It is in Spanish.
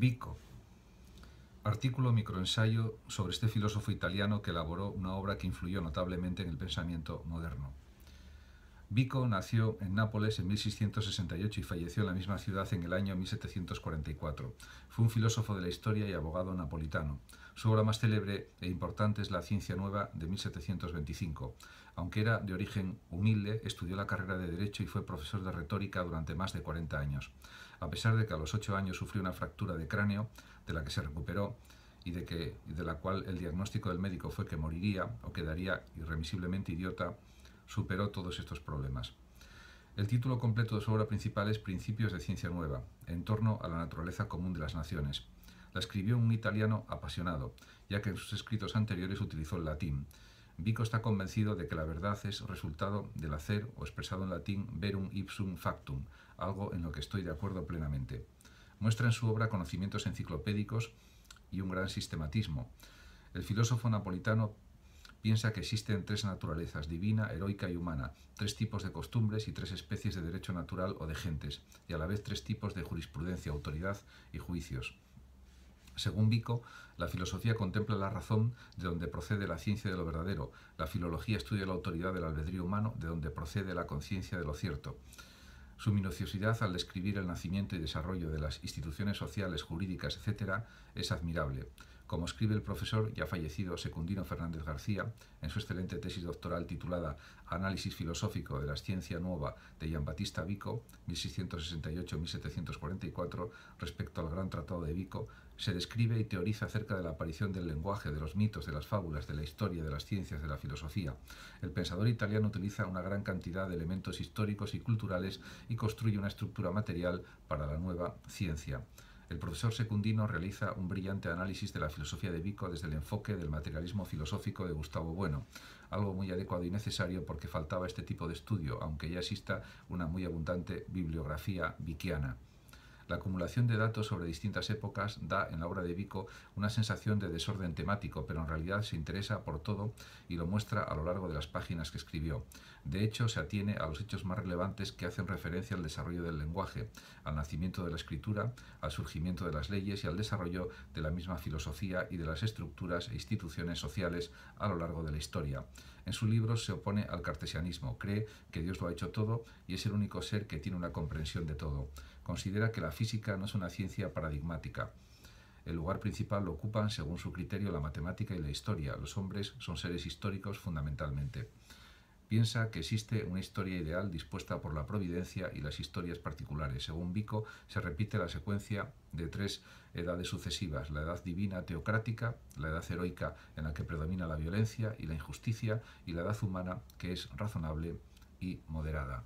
Vico. Artículo microensayo sobre este filósofo italiano que elaboró una obra que influyó notablemente en el pensamiento moderno. Vico nació en Nápoles en 1668 y falleció en la misma ciudad en el año 1744. Fue un filósofo de la historia y abogado napolitano. Su obra más célebre e importante es La Ciencia Nueva de 1725. Aunque era de origen humilde, estudió la carrera de Derecho y fue profesor de retórica durante más de 40 años. A pesar de que a los 8 años sufrió una fractura de cráneo, de la que se recuperó, y de, que, de la cual el diagnóstico del médico fue que moriría o quedaría irremisiblemente idiota, superó todos estos problemas. El título completo de su obra principal es Principios de Ciencia Nueva, en torno a la naturaleza común de las naciones. La escribió un italiano apasionado, ya que en sus escritos anteriores utilizó el latín. Vico está convencido de que la verdad es resultado del hacer, o expresado en latín, verum ipsum factum, algo en lo que estoy de acuerdo plenamente. Muestra en su obra conocimientos enciclopédicos y un gran sistematismo. El filósofo napolitano piensa que existen tres naturalezas, divina, heroica y humana, tres tipos de costumbres y tres especies de derecho natural o de gentes, y a la vez tres tipos de jurisprudencia, autoridad y juicios. Según Vico, la filosofía contempla la razón de donde procede la ciencia de lo verdadero, la filología estudia la autoridad del albedrío humano de donde procede la conciencia de lo cierto. Su minuciosidad al describir el nacimiento y desarrollo de las instituciones sociales, jurídicas, etc., es admirable como escribe el profesor ya fallecido Secundino Fernández García en su excelente tesis doctoral titulada Análisis filosófico de la ciencia nueva de Giambattista Vico, 1668-1744, respecto al gran tratado de Vico, se describe y teoriza acerca de la aparición del lenguaje, de los mitos, de las fábulas, de la historia, de las ciencias, de la filosofía. El pensador italiano utiliza una gran cantidad de elementos históricos y culturales y construye una estructura material para la nueva ciencia el profesor Secundino realiza un brillante análisis de la filosofía de Vico desde el enfoque del materialismo filosófico de Gustavo Bueno, algo muy adecuado y necesario porque faltaba este tipo de estudio, aunque ya exista una muy abundante bibliografía viquiana. La acumulación de datos sobre distintas épocas da en la obra de Vico una sensación de desorden temático, pero en realidad se interesa por todo y lo muestra a lo largo de las páginas que escribió. De hecho, se atiene a los hechos más relevantes que hacen referencia al desarrollo del lenguaje, al nacimiento de la escritura, al surgimiento de las leyes y al desarrollo de la misma filosofía y de las estructuras e instituciones sociales a lo largo de la historia. En su libro se opone al cartesianismo, cree que Dios lo ha hecho todo y es el único ser que tiene una comprensión de todo. Considera que la física no es una ciencia paradigmática. El lugar principal lo ocupan, según su criterio, la matemática y la historia. Los hombres son seres históricos fundamentalmente. Piensa que existe una historia ideal dispuesta por la providencia y las historias particulares. Según Vico, se repite la secuencia de tres edades sucesivas, la edad divina teocrática, la edad heroica en la que predomina la violencia y la injusticia, y la edad humana que es razonable y moderada.